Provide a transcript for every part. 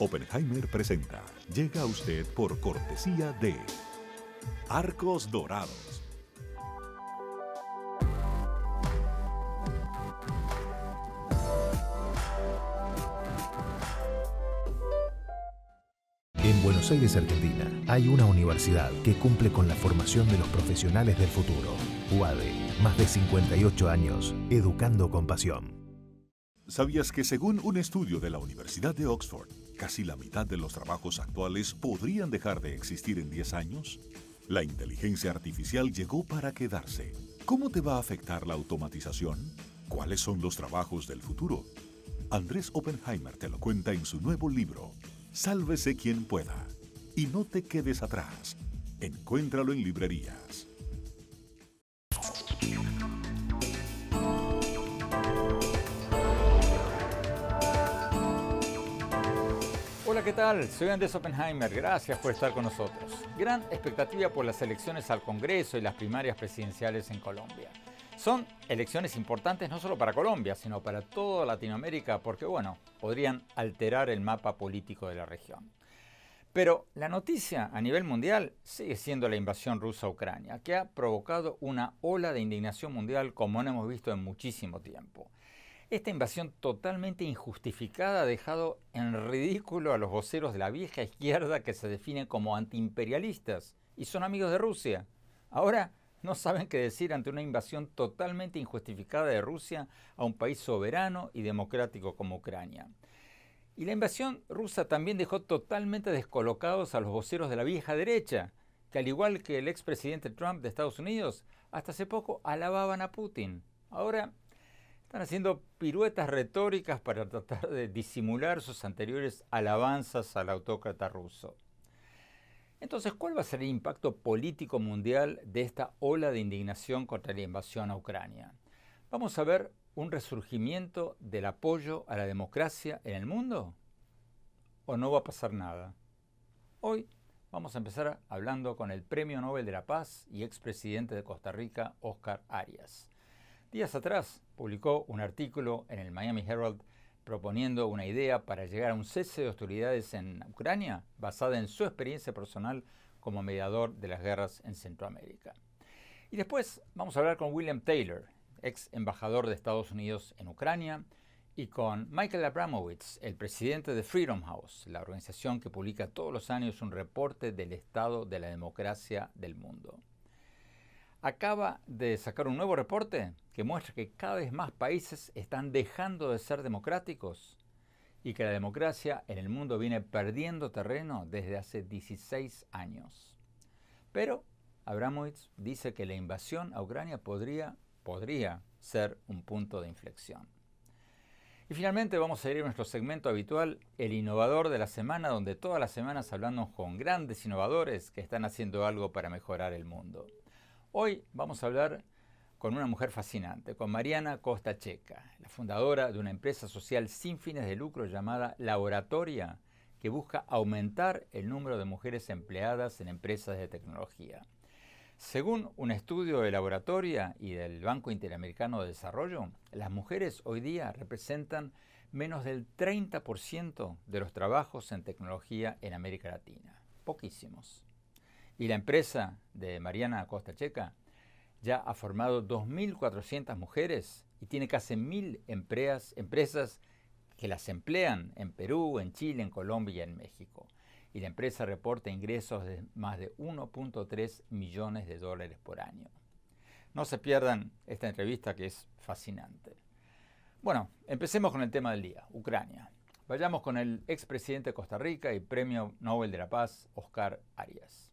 Oppenheimer presenta. Llega a usted por cortesía de Arcos Dorados. En Buenos Aires, Argentina, hay una universidad que cumple con la formación de los profesionales del futuro. UADE, más de 58 años, educando con pasión. ¿Sabías que según un estudio de la Universidad de Oxford, casi la mitad de los trabajos actuales podrían dejar de existir en 10 años? La inteligencia artificial llegó para quedarse. ¿Cómo te va a afectar la automatización? ¿Cuáles son los trabajos del futuro? Andrés Oppenheimer te lo cuenta en su nuevo libro, Sálvese quien pueda. Y no te quedes atrás. Encuéntralo en librerías. Hola, ¿qué tal? Soy Andrés Oppenheimer, gracias por estar con nosotros. Gran expectativa por las elecciones al Congreso y las primarias presidenciales en Colombia. Son elecciones importantes no solo para Colombia, sino para toda Latinoamérica, porque bueno, podrían alterar el mapa político de la región. Pero la noticia a nivel mundial sigue siendo la invasión rusa a Ucrania, que ha provocado una ola de indignación mundial como no hemos visto en muchísimo tiempo. Esta invasión totalmente injustificada ha dejado en ridículo a los voceros de la vieja izquierda que se definen como antiimperialistas y son amigos de Rusia. Ahora no saben qué decir ante una invasión totalmente injustificada de Rusia a un país soberano y democrático como Ucrania. Y la invasión rusa también dejó totalmente descolocados a los voceros de la vieja derecha, que al igual que el expresidente Trump de Estados Unidos, hasta hace poco alababan a Putin. Ahora están haciendo piruetas retóricas para tratar de disimular sus anteriores alabanzas al autócrata ruso. Entonces, ¿cuál va a ser el impacto político mundial de esta ola de indignación contra la invasión a Ucrania? Vamos a ver un resurgimiento del apoyo a la democracia en el mundo o no va a pasar nada. Hoy vamos a empezar hablando con el Premio Nobel de la Paz y expresidente de Costa Rica, Oscar Arias. Días atrás publicó un artículo en el Miami Herald proponiendo una idea para llegar a un cese de hostilidades en Ucrania basada en su experiencia personal como mediador de las guerras en Centroamérica. Y después vamos a hablar con William Taylor, ex embajador de Estados Unidos en Ucrania, y con Michael Abramowitz, el presidente de Freedom House, la organización que publica todos los años un reporte del estado de la democracia del mundo acaba de sacar un nuevo reporte que muestra que cada vez más países están dejando de ser democráticos y que la democracia en el mundo viene perdiendo terreno desde hace 16 años. Pero Abramovich dice que la invasión a Ucrania podría, podría ser un punto de inflexión. Y finalmente vamos a ir a nuestro segmento habitual, el innovador de la semana, donde todas las semanas hablamos con grandes innovadores que están haciendo algo para mejorar el mundo. Hoy vamos a hablar con una mujer fascinante, con Mariana Costa Checa, la fundadora de una empresa social sin fines de lucro llamada Laboratoria, que busca aumentar el número de mujeres empleadas en empresas de tecnología. Según un estudio de Laboratoria y del Banco Interamericano de Desarrollo, las mujeres hoy día representan menos del 30% de los trabajos en tecnología en América Latina. Poquísimos. Y la empresa de Mariana Costa Checa ya ha formado 2.400 mujeres y tiene casi 1.000 empresas, empresas que las emplean en Perú, en Chile, en Colombia y en México. Y la empresa reporta ingresos de más de 1.3 millones de dólares por año. No se pierdan esta entrevista que es fascinante. Bueno, empecemos con el tema del día, Ucrania. Vayamos con el expresidente de Costa Rica y Premio Nobel de la Paz, Oscar Arias.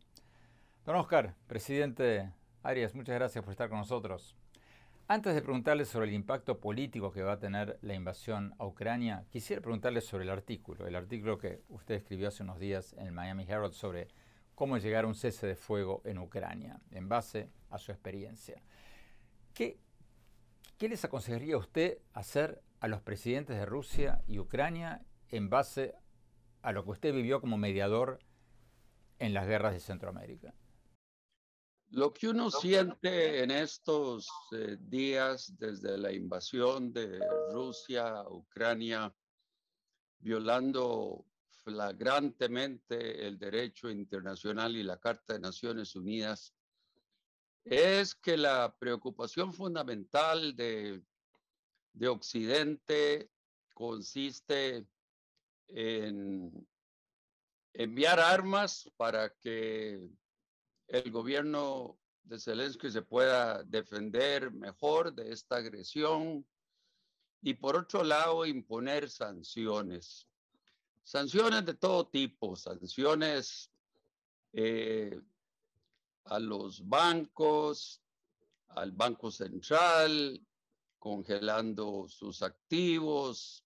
Don Oscar, presidente Arias, muchas gracias por estar con nosotros. Antes de preguntarle sobre el impacto político que va a tener la invasión a Ucrania, quisiera preguntarle sobre el artículo, el artículo que usted escribió hace unos días en el Miami Herald sobre cómo llegar a un cese de fuego en Ucrania, en base a su experiencia. ¿Qué, les aconsejaría usted hacer a los presidentes de Rusia y Ucrania en base a lo que usted vivió como mediador en las guerras de Centroamérica? Lo que uno siente en estos eh, días desde la invasión de Rusia a Ucrania, violando flagrantemente el derecho internacional y la Carta de Naciones Unidas, es que la preocupación fundamental de Occidente consiste en enviar armas para que el gobierno de Zelensky se pueda defender mejor de esta agresión y por otro lado imponer sanciones. Sanciones de todo tipo, sanciones eh, a los bancos, al Banco Central, congelando sus activos,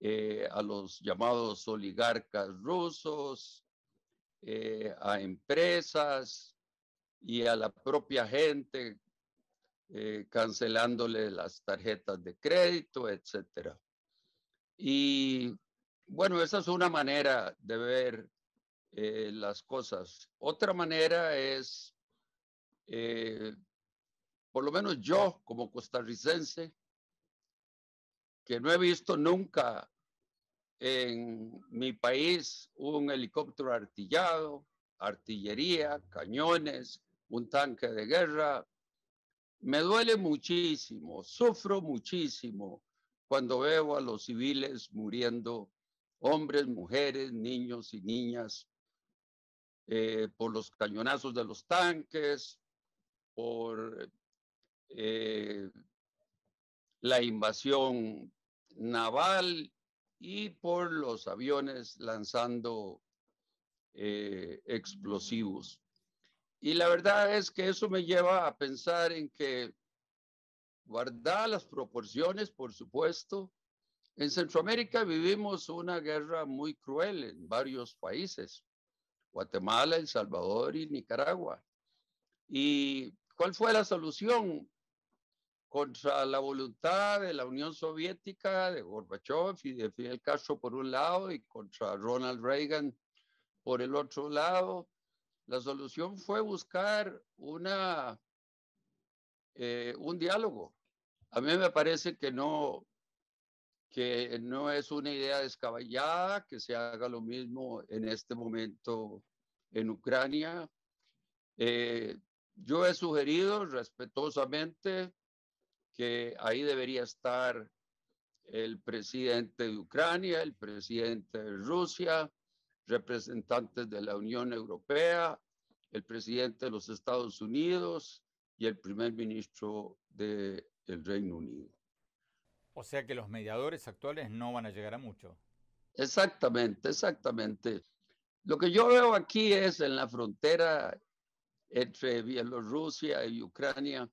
eh, a los llamados oligarcas rusos, eh, a empresas y a la propia gente, eh, cancelándole las tarjetas de crédito, etcétera. Y bueno, esa es una manera de ver eh, las cosas. Otra manera es, por lo menos yo como costarricense, que no he visto nunca en mi país un helicóptero artillado, artillería, cañones, un tanque de guerra. Me duele muchísimo, sufro muchísimo cuando veo a los civiles muriendo, hombres, mujeres, niños y niñas, eh, por los cañonazos de los tanques, por eh, la invasión naval y por los aviones lanzando eh, explosivos. Y la verdad es que eso me lleva a pensar en que guardar las proporciones, por supuesto, en Centroamérica vivimos una guerra muy cruel en varios países, Guatemala, El Salvador y Nicaragua. ¿Y cuál fue la solución? contra la voluntad de la Unión Soviética, de Gorbachev y de Fidel Castro por un lado y contra Ronald Reagan por el otro lado. La solución fue buscar una, eh, un diálogo. A mí me parece que no, que no es una idea descabellada que se haga lo mismo en este momento en Ucrania. Eh, yo he sugerido respetuosamente que ahí debería estar el presidente de Ucrania, el presidente de Rusia, representantes de la Unión Europea, el presidente de los Estados Unidos y el primer ministro del Reino Unido. O sea que los mediadores actuales no van a llegar a mucho. Exactamente, exactamente. Lo que yo veo aquí es en la frontera entre Bielorrusia y Ucrania,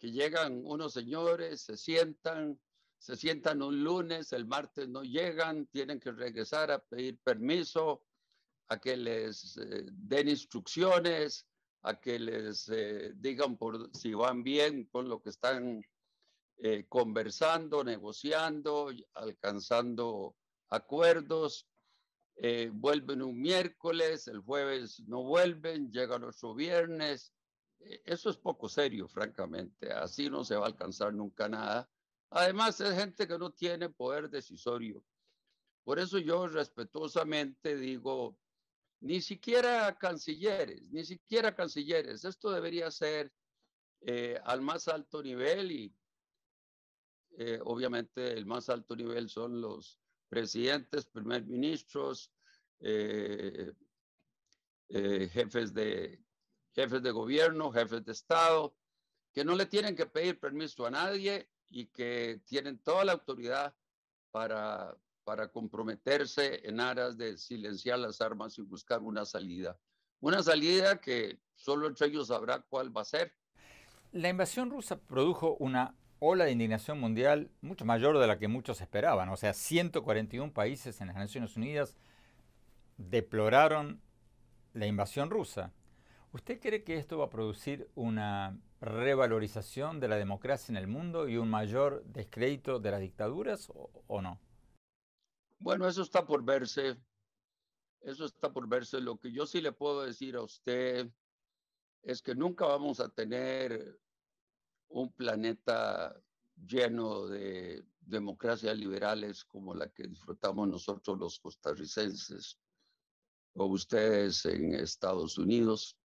que llegan unos señores, se sientan, se sientan un lunes, el martes no llegan, tienen que regresar a pedir permiso, a que les eh, den instrucciones, a que les eh, digan por, si van bien con lo que están eh, conversando, negociando, alcanzando acuerdos. vuelven un miércoles, el jueves no vuelven, llegan otro viernes, eh, eso es poco serio, francamente. Así no se va a alcanzar nunca nada. Además, es gente que no tiene poder decisorio. Por eso yo respetuosamente digo, ni siquiera cancilleres, ni siquiera cancilleres. Esto debería ser eh, al más alto nivel y eh, obviamente el más alto nivel son los presidentes, primer ministros, jefes de jefes de gobierno, jefes de Estado, que no le tienen que pedir permiso a nadie y que tienen toda la autoridad para, para comprometerse en aras de silenciar las armas y buscar una salida. Una salida que solo entre ellos sabrá cuál va a ser. La invasión rusa produjo una ola de indignación mundial mucho mayor de la que muchos esperaban. O sea, 141 países en las Naciones Unidas deploraron la invasión rusa. ¿Usted cree que esto va a producir una revalorización de la democracia en el mundo y un mayor descrédito de las dictaduras o, no? Bueno, eso está por verse. Eso está por verse. Lo que yo sí le puedo decir a usted es que nunca vamos a tener un planeta lleno de democracias liberales como la que disfrutamos nosotros los costarricenses o ustedes en Estados Unidos.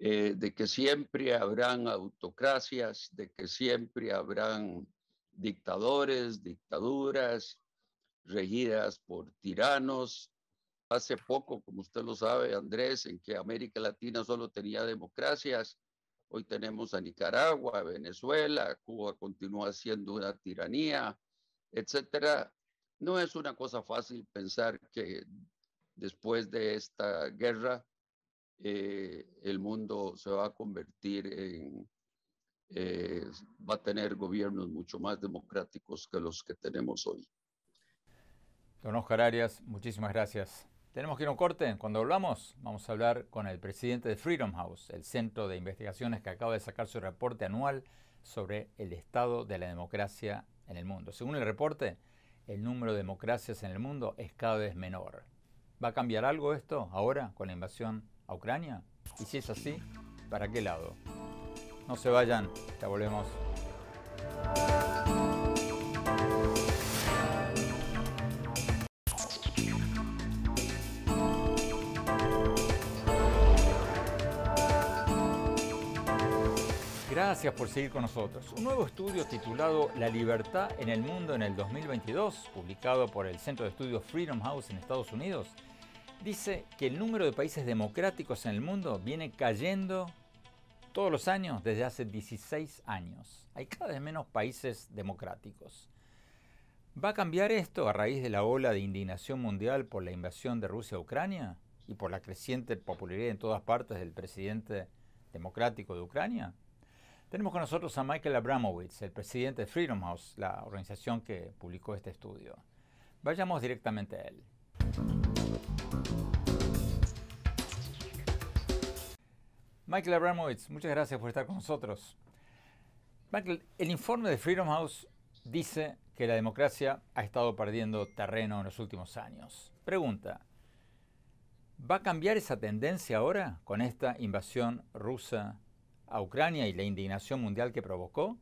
Eh, de que siempre habrán autocracias, de que siempre habrán dictadores, dictaduras regidas por tiranos. Hace poco, como usted lo sabe, Andrés, en que América Latina solo tenía democracias, hoy tenemos a Nicaragua, Venezuela, Cuba continúa siendo una tiranía, etcétera. No es una cosa fácil pensar que después de esta guerra eh, el mundo se va a convertir en, eh, va a tener gobiernos mucho más democráticos que los que tenemos hoy. Don Oscar Arias, muchísimas gracias. Tenemos que ir a un corte. Cuando volvamos, vamos a hablar con el presidente de Freedom House, el centro de investigaciones que acaba de sacar su reporte anual sobre el estado de la democracia en el mundo. Según el reporte, el número de democracias en el mundo es cada vez menor. ¿Va a cambiar algo esto ahora con la invasión a Ucrania? Y si es así, ¿para qué lado? No se vayan, ya volvemos. Gracias por seguir con nosotros. Un nuevo estudio titulado La libertad en el mundo en el 2022, publicado por el Centro de Estudios Freedom House en Estados Unidos, dice que el número de países democráticos en el mundo viene cayendo todos los años desde hace 16 años. Hay cada vez menos países democráticos. ¿Va a cambiar esto a raíz de la ola de indignación mundial por la invasión de Rusia a Ucrania y por la creciente popularidad en todas partes del presidente democrático de Ucrania? Tenemos con nosotros a Michael Abramowitz, el presidente de Freedom House, la organización que publicó este estudio. Vayamos directamente a él. Michael Abramowitz, muchas gracias por estar con nosotros. Michael, el informe de Freedom House dice que la democracia ha estado perdiendo terreno en los últimos años. Pregunta, ¿va a cambiar esa tendencia ahora con esta invasión rusa a Ucrania y la indignación mundial que provocó?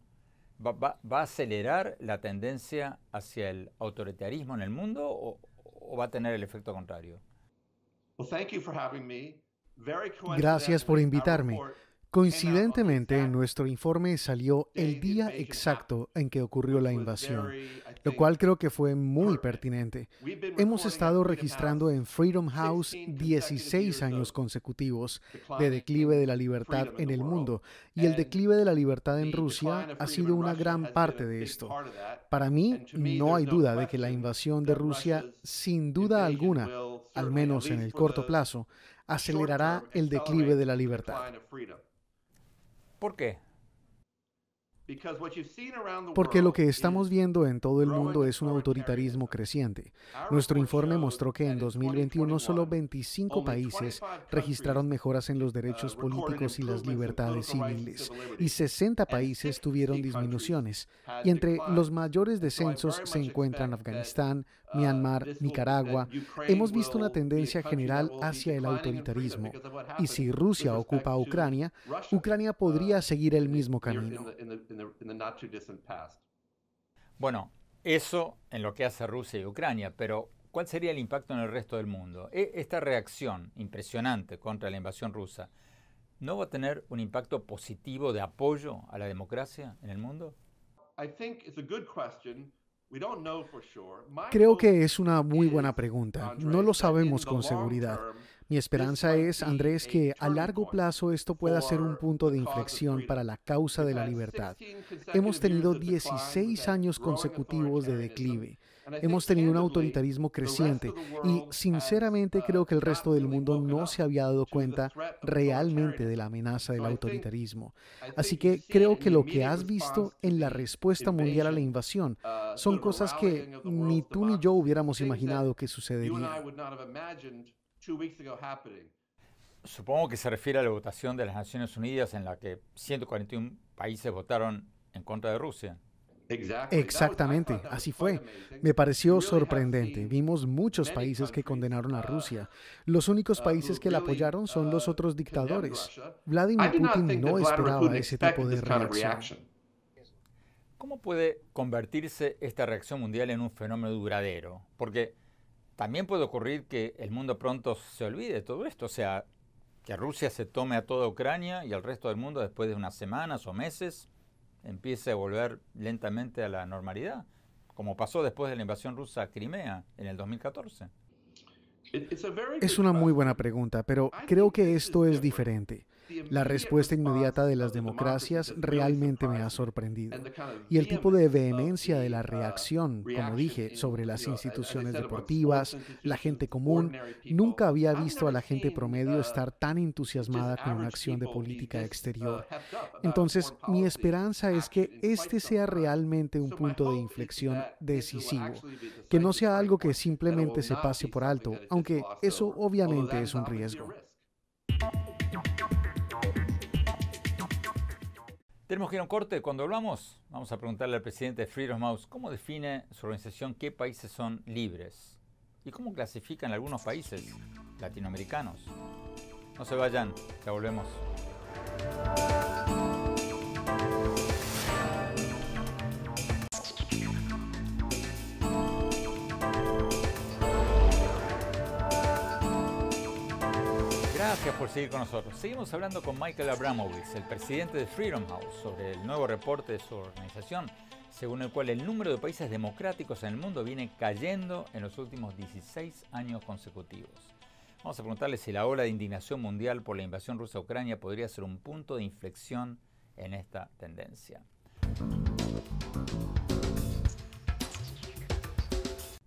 ¿Va, a acelerar la tendencia hacia el autoritarismo en el mundo o va a tener el efecto contrario? Gracias por invitarme. Coincidentemente, en nuestro informe salió el día exacto en que ocurrió la invasión, lo cual creo que fue muy pertinente. Hemos estado registrando en Freedom House 16 años consecutivos de declive de la libertad en el mundo, y el declive de la libertad en Rusia ha sido una gran parte de esto. Para mí, no hay duda de que la invasión de Rusia, sin duda alguna, al menos en el corto plazo, acelerará el declive de la libertad. ¿Por qué? Porque lo que estamos viendo en todo el mundo es un autoritarismo creciente. Nuestro informe mostró que en 2021 solo 25 países registraron mejoras en los derechos uh, políticos y las libertades civiles, y 60 países tuvieron disminuciones. Y entre los mayores descensos se encuentran Afganistán, Myanmar, Nicaragua, hemos visto una tendencia general hacia el autoritarismo. Y si Rusia ocupa Ucrania, Ucrania uh, podría seguir el mismo camino. Bueno, eso en lo que hace Rusia y Ucrania, pero ¿cuál sería el impacto en el resto del mundo? E, esta reacción impresionante contra la invasión rusa, ¿no va a tener un impacto positivo de apoyo a la democracia en el mundo? I think it's a good question. Creo que es una muy buena pregunta. No lo sabemos con seguridad. Mi esperanza es, Andrés, que a largo plazo esto pueda ser un punto de inflexión para la causa de la libertad. Hemos tenido 16 años consecutivos de declive hemos tenido un autoritarismo creciente y uh, sinceramente creo que el resto del mundo no se había dado cuenta realmente de la amenaza del autoritarismo. Así que creo que lo que has visto en la respuesta mundial a la invasión uh, son cosas que ni tú ni yo hubiéramos imaginado que sucederían. Supongo que se refiere a la votación de las Naciones Unidas en la que 141 países votaron en contra de Rusia. Exactamente, así fue. Me pareció sorprendente. Vimos muchos países que condenaron a uh, Rusia. Los únicos uh, países que la apoyaron uh, son los otros dictadores. Vladimir Putin no esperaba ese tipo de reacción. ¿Cómo puede convertirse esta reacción mundial en un fenómeno duradero? Porque también puede ocurrir que el mundo pronto se olvide de todo esto, o sea, que Rusia se tome a toda Ucrania y al resto del mundo después de unas semanas o meses empiece a volver lentamente a la normalidad, como pasó después de la invasión rusa a Crimea en el 2014? Es una muy buena pregunta, pero creo que esto es diferente. La respuesta inmediata de las democracias realmente me ha sorprendido. Y el tipo de uh, vehemencia de la reacción, como dije, sobre las instituciones deportivas, la gente común, nunca había visto a la gente promedio uh, estar tan entusiasmada con una acción de política uh, exterior. Entonces, mi esperanza es que este sea realmente un punto de inflexión decisivo, que no sea algo que simplemente se pase por alto, aunque eso obviamente es un riesgo. Tenemos que ir a un corte. Cuando volvamos, vamos a preguntarle al presidente de Freedom House cómo define su organización qué países son libres y cómo clasifican algunos países latinoamericanos. No se vayan, ya volvemos. por seguir con nosotros. Seguimos hablando con Michael Abramovich, el presidente de Freedom House, sobre el nuevo reporte de su organización, según el cual el número de países democráticos en el mundo viene cayendo en los últimos 16 años consecutivos. Vamos a preguntarle si la ola de indignación mundial por la invasión rusa a Ucrania podría ser un punto de inflexión en esta tendencia.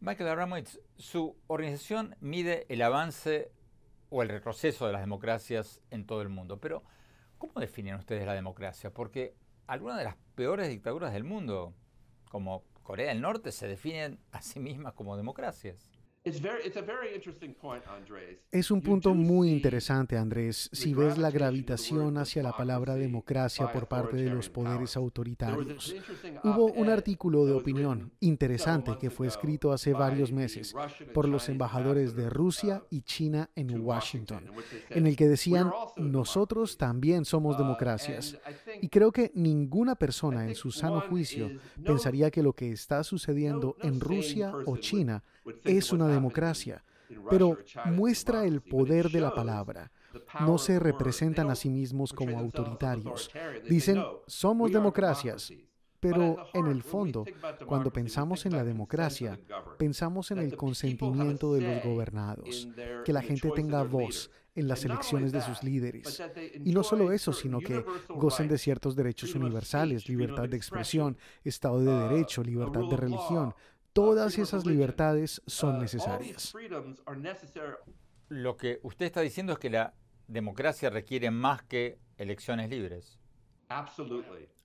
Michael Abramovich, su organización mide el avance o el retroceso de las democracias en todo el mundo. Pero, ¿cómo definen ustedes la democracia? Porque algunas de las peores dictaduras del mundo, como Corea del Norte, se definen a sí mismas como democracias. Es un punto muy interesante, Andrés. Si ves la gravitación hacia la palabra democracia por parte de los poderes autoritarios, hubo un artículo de opinión interesante que fue escrito hace varios meses por los embajadores de Rusia um, y China en Washington, en el que decían, nosotros también somos uh, democracias. Y creo que ninguna persona en su sano juicio pensaría que lo que está sucediendo en Rusia o China es una democracia, pero muestra el poder de la palabra. No se representan a sí mismos como autoritarios. Dicen, somos democracias, pero en el fondo, cuando pensamos en la democracia, pensamos en el consentimiento de los gobernados, que la gente tenga voz en las elecciones de sus líderes. Y no solo eso, sino que gocen de ciertos derechos universales, libertad de expresión, Estado de uh, Derecho, libertad de religión, todas esas libertades son uh, necesarias. Lo que usted está diciendo es que la democracia requiere más que elecciones libres.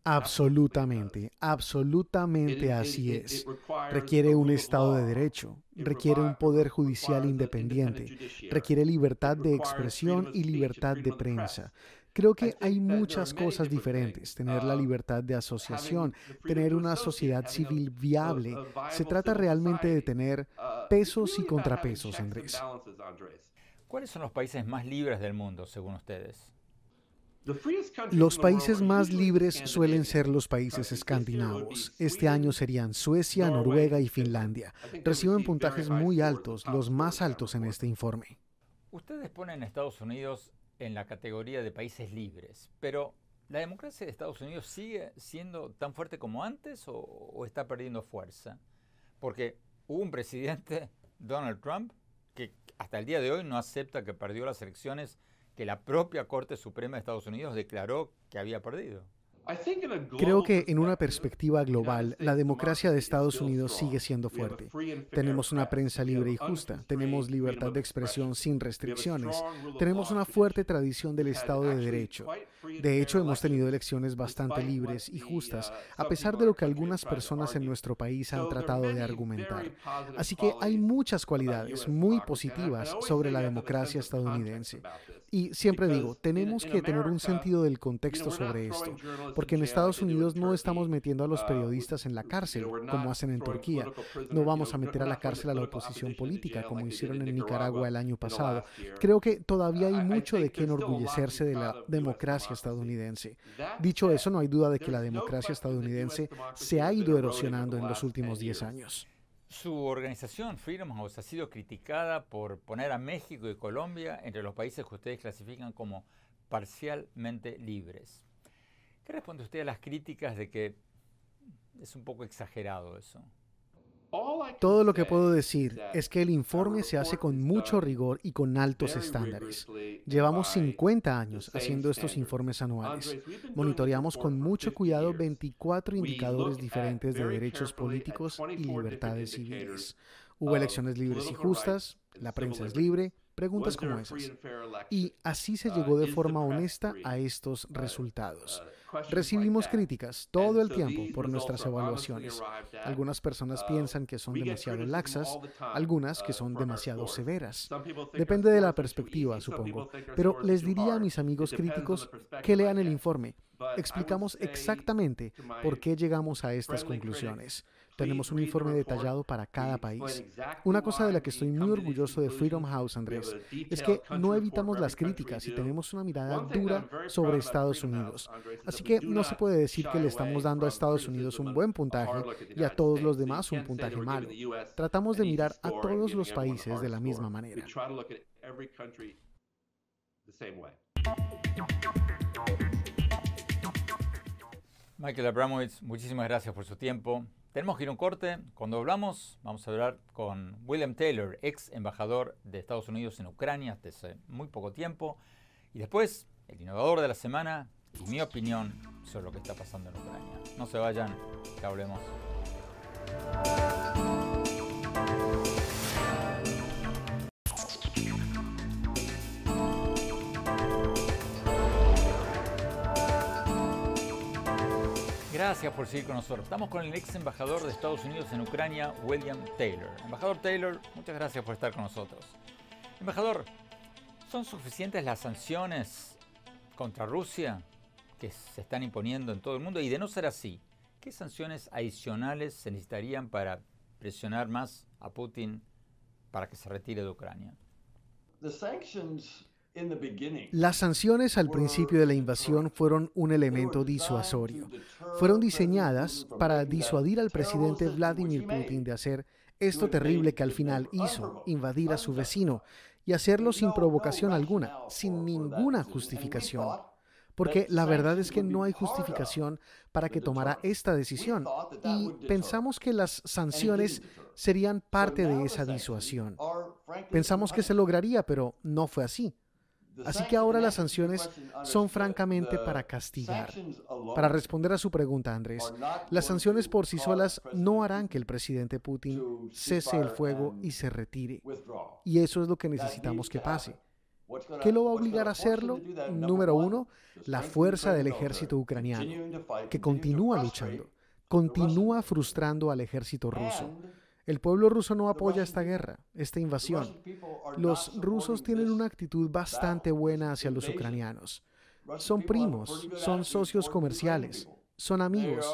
Absolutamente, absolutamente así es. Requiere un Estado de Derecho, requiere un poder judicial independiente, requiere libertad de expresión y libertad de prensa, Creo que hay muchas cosas diferentes. Tener la um, libertad de asociación, tener una sociedad civil uh, viable. Se trata realmente de tener uh, pesos y contrapesos, Andrés. ¿Cuáles son los países más libres del mundo, según ustedes? Los países más libres suelen ser los uh, países escandinavos. Este año serían Suecia, Noruega y Finlandia. Reciben puntajes muy altos, los más altos en este informe. Ustedes ponen Estados Unidos en la categoría de países libres, pero ¿la democracia de Estados Unidos sigue siendo tan fuerte como antes o, está perdiendo fuerza? Porque hubo un presidente, Donald Trump, que hasta el día de hoy no acepta que perdió las elecciones que la propia Corte Suprema de Estados Unidos declaró que había perdido. Creo que en una perspectiva global, la democracia de Estados Unidos sigue siendo fuerte. Tenemos una prensa libre y justa, tenemos libertad de expresión sin restricciones, tenemos una fuerte tradición del Estado de Derecho. De hecho, hemos tenido elecciones bastante libres y uh, justas, a pesar de lo que algunas personas en nuestro país han tratado de argumentar. Así que hay muchas cualidades muy positivas sobre la democracia estadounidense. Y siempre digo, tenemos que tener un sentido del contexto sobre esto porque en Estados Unidos no estamos metiendo a los periodistas en la cárcel, como hacen en Turquía. No vamos a meter a la cárcel a la oposición política, como hicieron en Nicaragua el año pasado. Creo que todavía hay mucho de qué enorgullecerse de la democracia estadounidense. Dicho eso, no hay duda de que la democracia estadounidense se ha ido erosionando en los últimos 10 años. Su organización Freedom House ha sido criticada por poner a México y Colombia entre los países que ustedes clasifican como parcialmente libres. ¿Qué responde usted a las críticas de que es un poco exagerado eso? Todo lo que puedo decir es que el informe se hace con mucho rigor y con altos estándares. Llevamos 50 años haciendo estos informes anuales. Monitoreamos con mucho cuidado 24 indicadores diferentes de derechos políticos y libertades civiles. Hubo elecciones libres y justas, la prensa es libre, Preguntas como esas. Y así se uh, llegó de forma honesta a estos uh, uh, resultados. Recibimos críticas todo el tiempo por nuestras evaluaciones. Algunas personas piensan que son demasiado laxas, algunas que son demasiado severas. Depende de la perspectiva, supongo. Pero les diría a mis amigos críticos que lean el informe. Explicamos exactamente por qué llegamos a estas conclusiones. Tenemos un informe detallado para cada país. Una cosa de la que estoy muy orgulloso de Freedom House, Andrés, es que no evitamos las críticas y tenemos una mirada dura sobre Estados Unidos. Así que no se puede decir que le estamos dando a Estados Unidos un buen puntaje y a todos los demás un puntaje malo. Tratamos de mirar a todos los países de la misma manera. Michael Abramowitz, muchísimas gracias por su tiempo. Tenemos que ir a un corte. Cuando hablamos, vamos a hablar con William Taylor, ex embajador de Estados Unidos en Ucrania desde muy poco tiempo. Y después, el innovador de la semana y mi opinión sobre lo que está pasando en Ucrania. No se vayan, que hablemos. Gracias por seguir con nosotros. Estamos con el ex embajador de Estados Unidos en Ucrania, William Taylor. Embajador Taylor, muchas gracias por estar con nosotros. Embajador, ¿son suficientes las sanciones contra Rusia que se están imponiendo en todo el mundo? Y de no ser así, ¿qué sanciones adicionales se necesitarían para presionar más a Putin para que se retire de Ucrania? Las sanciones al principio de la invasión fueron un elemento disuasorio. Fueron diseñadas para disuadir al presidente Vladimir Putin de hacer esto terrible que al final hizo, invadir a su vecino, y hacerlo sin provocación alguna, sin ninguna justificación. Porque la verdad es que no hay justificación para que tomara esta decisión y pensamos que las sanciones serían parte de esa disuasión. Pensamos que se lograría, pero no fue así. Así que ahora las sanciones son francamente para castigar. Para responder a su pregunta, Andrés, las sanciones por sí solas no harán que el presidente Putin cese el fuego y se retire. Y eso es lo que necesitamos que pase. ¿Qué lo va a obligar a hacerlo? Número uno, la fuerza del ejército ucraniano, que continúa luchando, continúa frustrando al ejército ruso el pueblo ruso no apoya esta guerra, esta invasión. Los rusos tienen una actitud bastante buena hacia los ucranianos. Son primos, son socios comerciales, son amigos,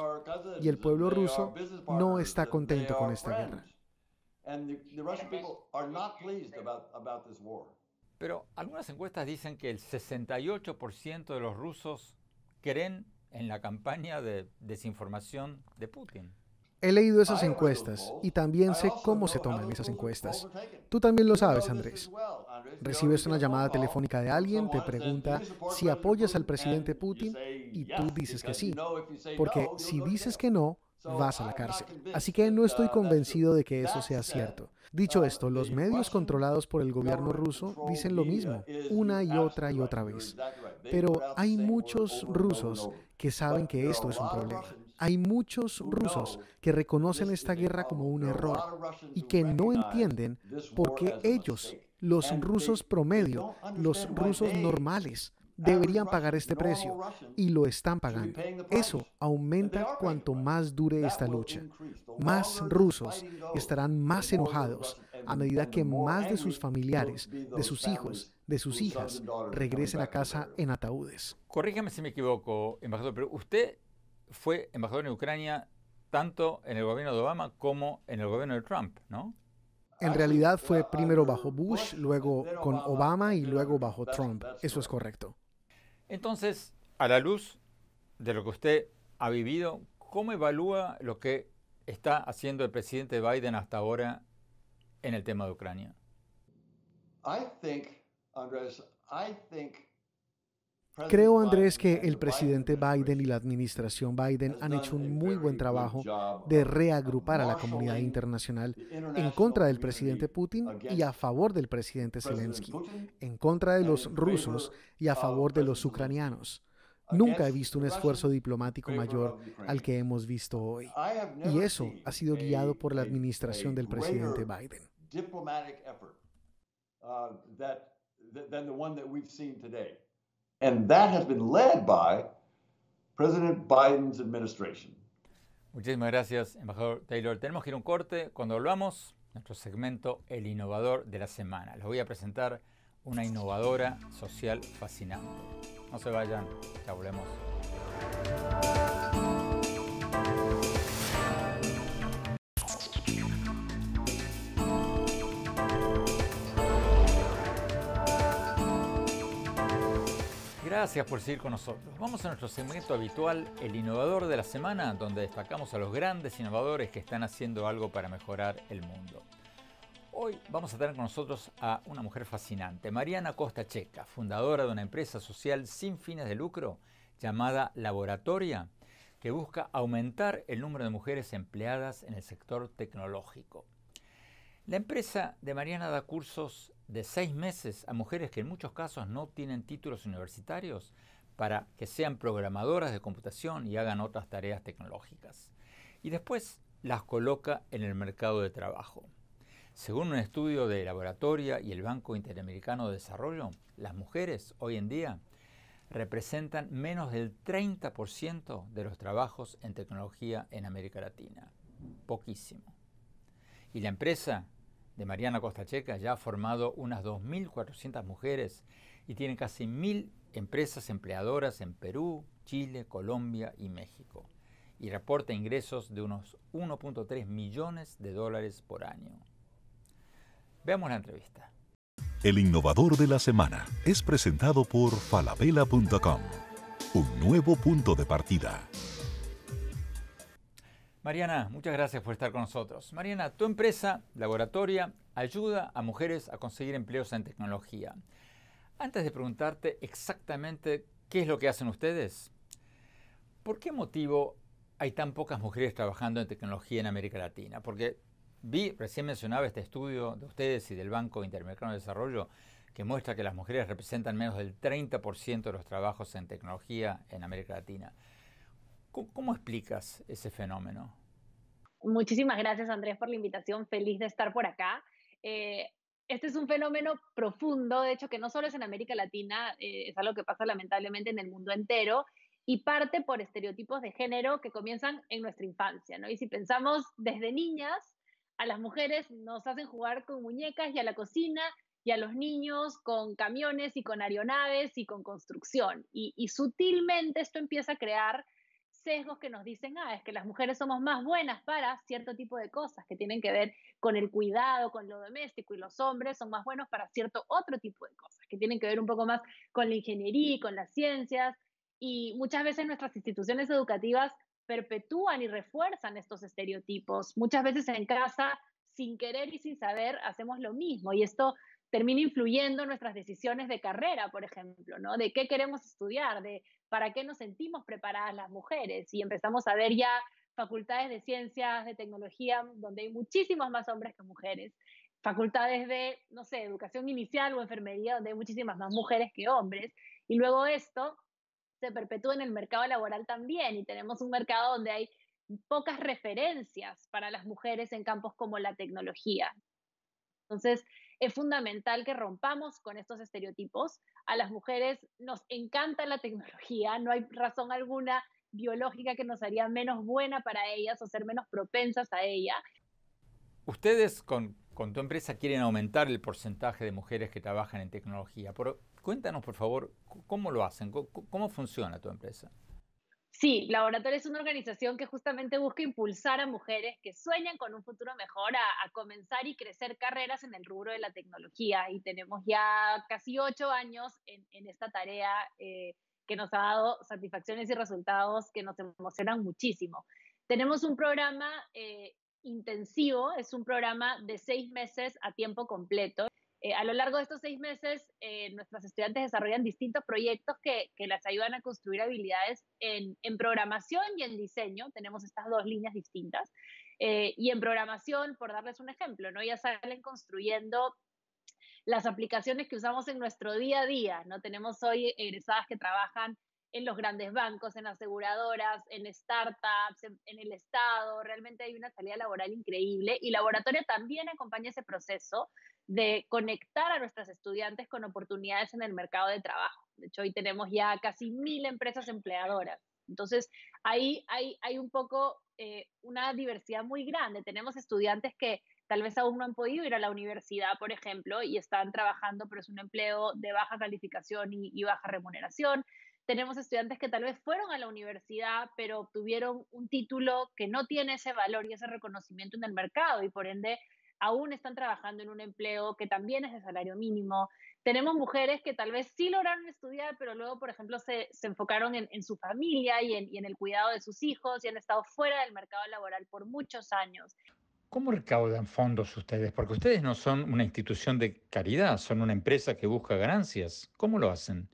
y el pueblo ruso no está contento con esta guerra. Pero algunas encuestas dicen que el 68% de los rusos creen en la campaña de desinformación de Putin. He leído esas encuestas y también sé cómo se toman esas encuestas. Tú también lo sabes, Andrés. Recibes una llamada telefónica de alguien, te pregunta si apoyas al presidente Putin y tú dices que sí. Porque si dices que no, vas a la cárcel. Así que no estoy convencido de que eso sea cierto. Dicho esto, los medios controlados por el gobierno ruso dicen lo mismo una y otra y otra vez. Pero hay muchos rusos que saben que esto es un problema. Hay muchos rusos que reconocen esta guerra como un error y que no entienden por qué ellos, los rusos promedio, los rusos normales, deberían pagar este precio y lo están pagando. Eso aumenta cuanto más dure esta lucha. Más rusos estarán más enojados a medida que más de sus familiares, de sus hijos, de sus hijas regresen a casa en ataúdes. Corrígame si me equivoco, embajador, pero usted fue embajador en Ucrania tanto en el gobierno de Obama como en el gobierno de Trump, ¿no? En realidad fue primero bajo Bush, luego con Obama y luego bajo Trump. Eso es correcto. Entonces, a la luz de lo que usted ha vivido, ¿cómo evalúa lo que está haciendo el presidente Biden hasta ahora en el tema de Ucrania? I think, Andrés, I think Creo, Andrés, que el presidente Biden y la administración Biden han hecho un muy buen trabajo de uh, reagrupar a la comunidad internacional en contra del presidente Putin y a favor del presidente Zelensky, en contra de los rusos y a favor de los ucranianos. Nunca he visto un esfuerzo diplomático mayor al que hemos visto hoy. Y eso ha sido guiado por la administración del presidente Biden. And that has been led by President Biden's administration. Muchísimas gracias, embajador Taylor. Tenemos que ir a un corte. Cuando volvamos, nuestro segmento El Innovador de la Semana. Les voy a presentar una innovadora social fascinante. No se vayan, ya volvemos. Gracias por seguir con nosotros. Vamos a nuestro segmento habitual, el innovador de la semana, donde destacamos a los grandes innovadores que están haciendo algo para mejorar el mundo. Hoy vamos a tener con nosotros a una mujer fascinante, Mariana Costa Checa, fundadora de una empresa social sin fines de lucro llamada Laboratoria, que busca aumentar el número de mujeres empleadas en el sector tecnológico. La empresa de Mariana da cursos de seis meses a mujeres que en muchos casos no tienen títulos universitarios para que sean programadoras de computación y hagan otras tareas tecnológicas. Y después las coloca en el mercado de trabajo. Según un estudio de Laboratoria y el Banco Interamericano de Desarrollo, las mujeres hoy en día representan menos del 30% de los trabajos en tecnología en América Latina. Poquísimo. Y la empresa de Mariana Costacheca ya ha formado unas 2.400 mujeres y tiene casi 1.000 empresas empleadoras en Perú, Chile, Colombia y México. Y reporta ingresos de unos 1.3 millones de dólares por año. Veamos la entrevista. El innovador de la semana es presentado por falabella.com, un nuevo punto de partida. Mariana, muchas gracias por estar con nosotros. Mariana, tu empresa, Laboratoria, ayuda a mujeres a conseguir empleos en tecnología. Antes de preguntarte exactamente qué es lo que hacen ustedes, ¿por qué motivo hay tan pocas mujeres trabajando en tecnología en América Latina? Porque vi, recién mencionaba este estudio de ustedes y del Banco Interamericano de Desarrollo que muestra que las mujeres representan menos del 30% de los trabajos en tecnología en América Latina. ¿Cómo, explicas ese fenómeno? Muchísimas gracias, Andrés, por la invitación. Feliz de estar por acá. Eh, este es un fenómeno profundo, de hecho, que no solo es en América Latina, eh, es algo que pasa lamentablemente en el mundo entero y parte por estereotipos de género que comienzan en nuestra infancia, ¿no? Y si pensamos desde niñas, a las mujeres nos hacen jugar con muñecas y a la cocina y a los niños con camiones y con aeronaves y con construcción. Y, y sutilmente esto empieza a crear sesgos que nos dicen, ah, es que las mujeres somos más buenas para cierto tipo de cosas que tienen que ver con el cuidado, con lo doméstico, y los hombres son más buenos para cierto otro tipo de cosas que tienen que ver un poco más con la ingeniería y con las ciencias. Y muchas veces nuestras instituciones educativas perpetúan y refuerzan estos estereotipos. Muchas veces en casa, sin querer y sin saber, hacemos lo mismo. Y esto termina influyendo nuestras decisiones de carrera, por ejemplo, ¿no? De qué queremos estudiar, de para qué nos sentimos preparadas las mujeres. Y empezamos a ver ya facultades de ciencias, de tecnología, donde hay muchísimos más hombres que mujeres. Facultades de, no sé, educación inicial o enfermería, donde hay muchísimas más mujeres que hombres. Y luego esto se perpetúa en el mercado laboral también. Y tenemos un mercado donde hay pocas referencias para las mujeres en campos como la tecnología. Entonces, es fundamental que rompamos con estos estereotipos. A las mujeres nos encanta la tecnología, no hay razón alguna biológica que nos haría menos buena para ellas o ser menos propensas a ella. Ustedes con, tu empresa quieren aumentar el porcentaje de mujeres que trabajan en tecnología, cuéntanos por favor cómo lo hacen, cómo funciona tu empresa. Sí, Laboratorio es una organización que justamente busca impulsar a mujeres que sueñan con un futuro mejor a, comenzar y crecer carreras en el rubro de la tecnología. Y tenemos ya casi ocho años en, esta tarea eh, que nos ha dado satisfacciones y resultados que nos emocionan muchísimo. Tenemos un programa eh, intensivo, es un programa de seis meses a tiempo completo. Eh, a lo largo de estos seis meses, eh, nuestras estudiantes desarrollan distintos proyectos que, las ayudan a construir habilidades en, programación y en diseño. Tenemos estas dos líneas distintas. Eh, y en programación, por darles un ejemplo, ¿no? ya salen construyendo las aplicaciones que usamos en nuestro día a día. ¿no? Tenemos hoy egresadas que trabajan en los grandes bancos, en aseguradoras, en startups, en, el Estado. Realmente hay una salida laboral increíble y Laboratorio también acompaña ese proceso de conectar a nuestras estudiantes con oportunidades en el mercado de trabajo. De hecho, hoy tenemos ya casi mil empresas empleadoras. Entonces, ahí hay, un poco eh, una diversidad muy grande. Tenemos estudiantes que tal vez aún no han podido ir a la universidad, por ejemplo, y están trabajando, pero es un empleo de baja calificación y baja remuneración. Tenemos estudiantes que tal vez fueron a la universidad, pero obtuvieron un título que no tiene ese valor y ese reconocimiento en el mercado y por ende aún están trabajando en un empleo que también es de salario mínimo. Tenemos mujeres que tal vez sí lograron estudiar, pero luego, por ejemplo, se, enfocaron en, su familia y en, y en el cuidado de sus hijos y han estado fuera del mercado laboral por muchos años. ¿Cómo recaudan fondos ustedes? Porque ustedes no son una institución de caridad, son una empresa que busca ganancias. ¿Cómo lo hacen?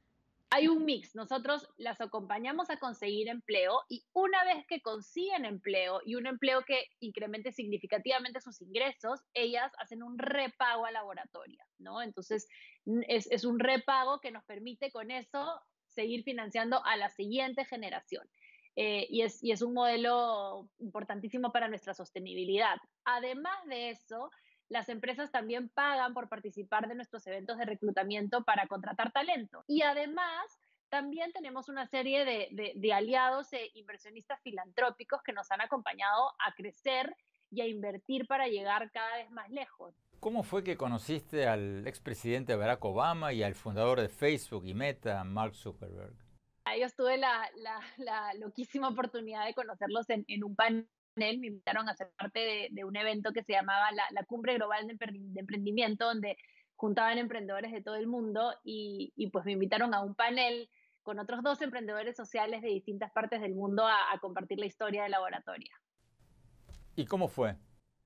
hay un mix. Nosotros las acompañamos a conseguir empleo y una vez que consiguen empleo y un empleo que incremente significativamente sus ingresos, ellas hacen un repago a laboratorio. ¿no? Entonces, es, un repago que nos permite con eso seguir financiando a la siguiente generación. Eh, y es un modelo importantísimo para nuestra sostenibilidad. Además de eso, las empresas también pagan por participar de nuestros eventos de reclutamiento para contratar talento. Y además, también tenemos una serie de, aliados e inversionistas filantrópicos que nos han acompañado a crecer y a invertir para llegar cada vez más lejos. ¿Cómo fue que conociste al expresidente Barack Obama y al fundador de Facebook y Meta, Mark Zuckerberg? Yo tuve la, loquísima oportunidad de conocerlos en, en un panel me invitaron a ser parte de, un evento que se llamaba la, Cumbre Global de, Emprendimiento, donde juntaban emprendedores de todo el mundo y, pues me invitaron a un panel con otros dos emprendedores sociales de distintas partes del mundo a, compartir la historia de laboratoria. ¿Y cómo fue?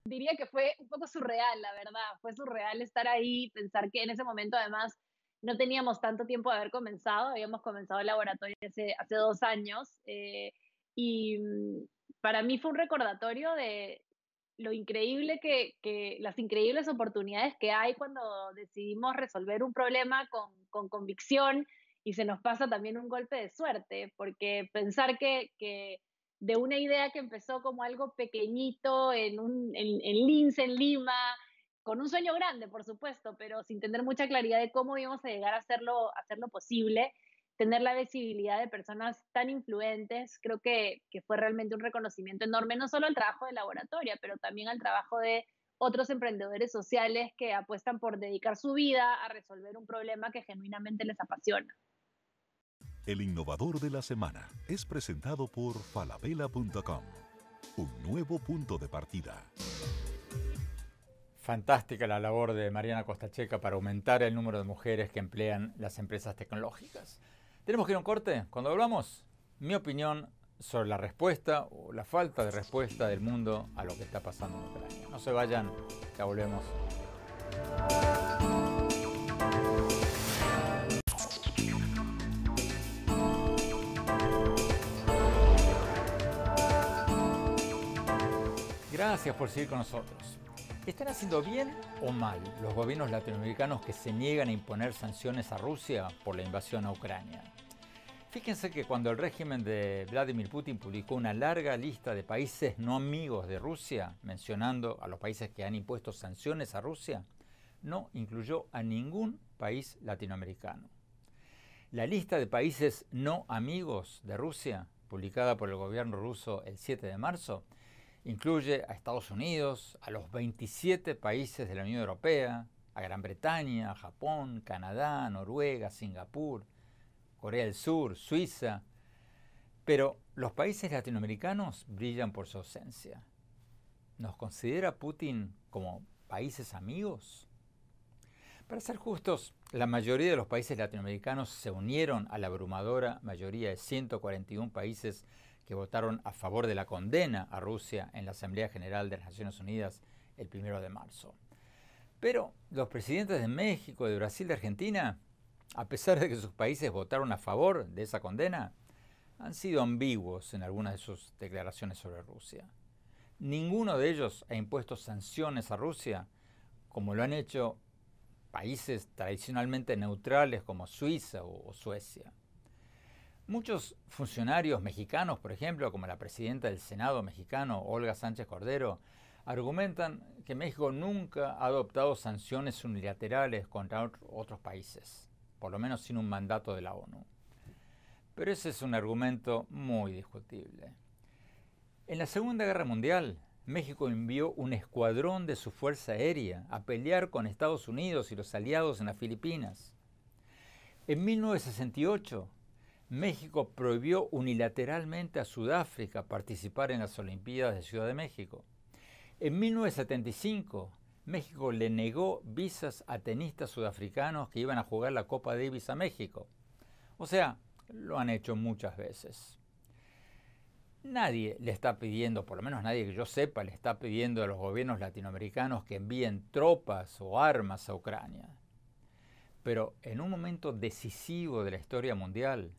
Diría que fue un poco surreal, la verdad. Fue surreal estar ahí, pensar que en ese momento además no teníamos tanto tiempo de haber comenzado, habíamos comenzado el laboratorio hace, hace dos años eh, y, para mí fue un recordatorio de lo increíble que, las increíbles oportunidades que hay cuando decidimos resolver un problema con, convicción y se nos pasa también un golpe de suerte, porque pensar que, de una idea que empezó como algo pequeñito en, Linz, en, Lima, con un sueño grande, por supuesto, pero sin tener mucha claridad de cómo íbamos a llegar a hacerlo, a hacerlo posible tener la visibilidad de personas tan influentes, creo que, fue realmente un reconocimiento enorme, no solo al trabajo de laboratoria, pero también al trabajo de otros emprendedores sociales que apuestan por dedicar su vida a resolver un problema que genuinamente les apasiona. El innovador de la semana es presentado por falabella.com, un nuevo punto de partida. Fantástica la labor de Mariana Costacheca para aumentar el número de mujeres que emplean las empresas tecnológicas. Tenemos que ir a un corte. Cuando hablamos, mi opinión sobre la respuesta o la falta de respuesta del mundo a lo que está pasando en Ucrania. No se vayan, ya volvemos. Gracias por seguir con nosotros. ¿Están haciendo bien o mal los gobiernos latinoamericanos que se niegan a imponer sanciones a Rusia por la invasión a Ucrania? Fíjense que cuando el régimen de Vladimir Putin publicó una larga lista de países no amigos de Rusia, mencionando a los países que han impuesto sanciones a Rusia, no incluyó a ningún país latinoamericano. La lista de países no amigos de Rusia, publicada por el gobierno ruso el 7 de marzo, Incluye a Estados Unidos, a los 27 países de la Unión Europea, a Gran Bretaña, Japón, Canadá, Noruega, Singapur, Corea del Sur, Suiza. Pero los países latinoamericanos brillan por su ausencia. ¿Nos considera Putin como países amigos? Para ser justos, la mayoría de los países latinoamericanos se unieron a la abrumadora mayoría de 141 países que votaron a favor de la condena a Rusia en la Asamblea General de las Naciones Unidas el primero de marzo. Pero los presidentes de México, de Brasil, de Argentina, a pesar de que sus países votaron a favor de esa condena, han sido ambiguos en algunas de sus declaraciones sobre Rusia. Ninguno de ellos ha impuesto sanciones a Rusia, como lo han hecho países tradicionalmente neutrales como Suiza o, Suecia. Muchos funcionarios mexicanos, por ejemplo, como la presidenta del Senado mexicano, Olga Sánchez Cordero, argumentan que México nunca ha adoptado sanciones unilaterales contra otros países, por lo menos sin un mandato de la ONU. Pero ese es un argumento muy discutible. En la Segunda Guerra Mundial, México envió un escuadrón de su Fuerza Aérea a pelear con Estados Unidos y los aliados en las Filipinas. En 1968, México prohibió unilateralmente a Sudáfrica participar en las Olimpiadas de Ciudad de México. En 1975, México le negó visas a tenistas sudafricanos que iban a jugar la Copa Davis a México. O sea, lo han hecho muchas veces. Nadie le está pidiendo, por lo menos nadie que yo sepa, le está pidiendo a los gobiernos latinoamericanos que envíen tropas o armas a Ucrania. Pero en un momento decisivo de la historia mundial,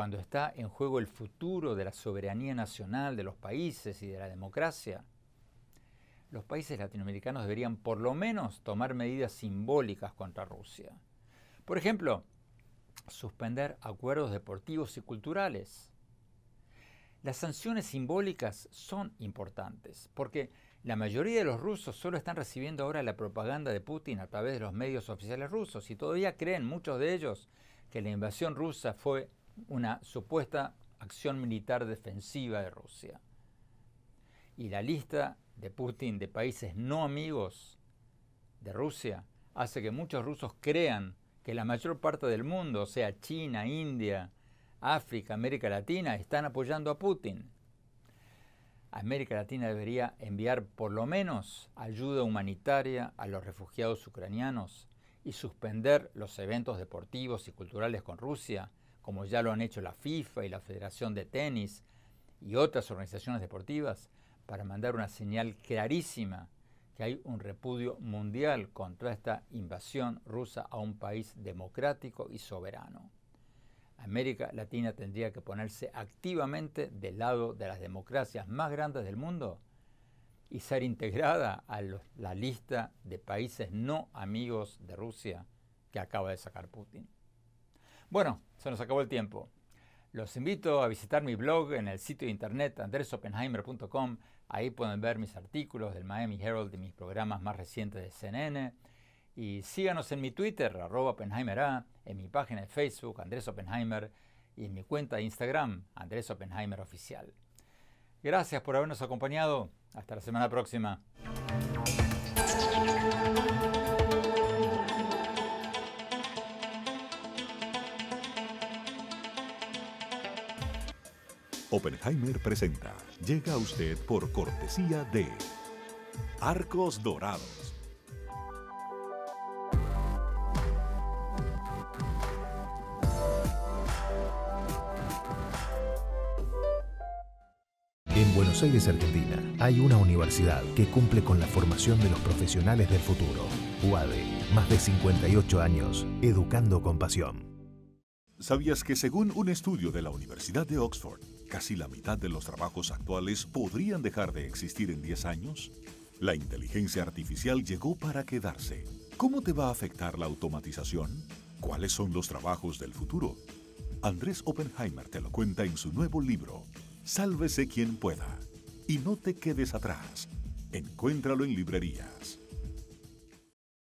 cuando está en juego el futuro de la soberanía nacional de los países y de la democracia, los países latinoamericanos deberían por lo menos tomar medidas simbólicas contra Rusia. Por ejemplo, suspender acuerdos deportivos y culturales. Las sanciones simbólicas son importantes porque la mayoría de los rusos solo están recibiendo ahora la propaganda de Putin a través de los medios oficiales rusos y todavía creen muchos de ellos que la invasión rusa fue una supuesta acción militar defensiva de Rusia. Y la lista de Putin de países no amigos de Rusia hace que muchos rusos crean que la mayor parte del mundo, sea China, India, África, América Latina, están apoyando a Putin. América Latina debería enviar por lo menos ayuda humanitaria a los refugiados ucranianos y suspender los eventos deportivos y culturales con Rusia como ya lo han hecho la FIFA y la Federación de Tenis y otras organizaciones deportivas, para mandar una señal clarísima que hay un repudio mundial contra esta invasión rusa a un país democrático y soberano. América Latina tendría que ponerse activamente del lado de las democracias más grandes del mundo y ser integrada a la lista de países no amigos de Rusia que acaba de sacar Putin. Bueno, se nos acabó el tiempo. Los invito a visitar mi blog en el sitio de internet andresopenheimer.com. Ahí pueden ver mis artículos del Miami Herald y mis programas más recientes de CNN. Y síganos en mi Twitter, arroba OpenheimerA, en mi página de Facebook, Andrés Oppenheimer, y en mi cuenta de Instagram, Andrés Oppenheimer Oficial. Gracias por habernos acompañado. Hasta la semana próxima. Oppenheimer presenta. Llega a usted por cortesía de Arcos Dorados. En Buenos Aires, Argentina, hay una universidad que cumple con la formación de los profesionales del futuro. UADE, más de 58 años, educando con pasión. ¿Sabías que según un estudio de la Universidad de Oxford, casi la mitad de los trabajos actuales podrían dejar de existir en 10 años? La inteligencia artificial llegó para quedarse. ¿Cómo te va a afectar la automatización? ¿Cuáles son los trabajos del futuro? Andrés Oppenheimer te lo cuenta en su nuevo libro, Sálvese quien pueda. Y no te quedes atrás. Encuéntralo en librerías.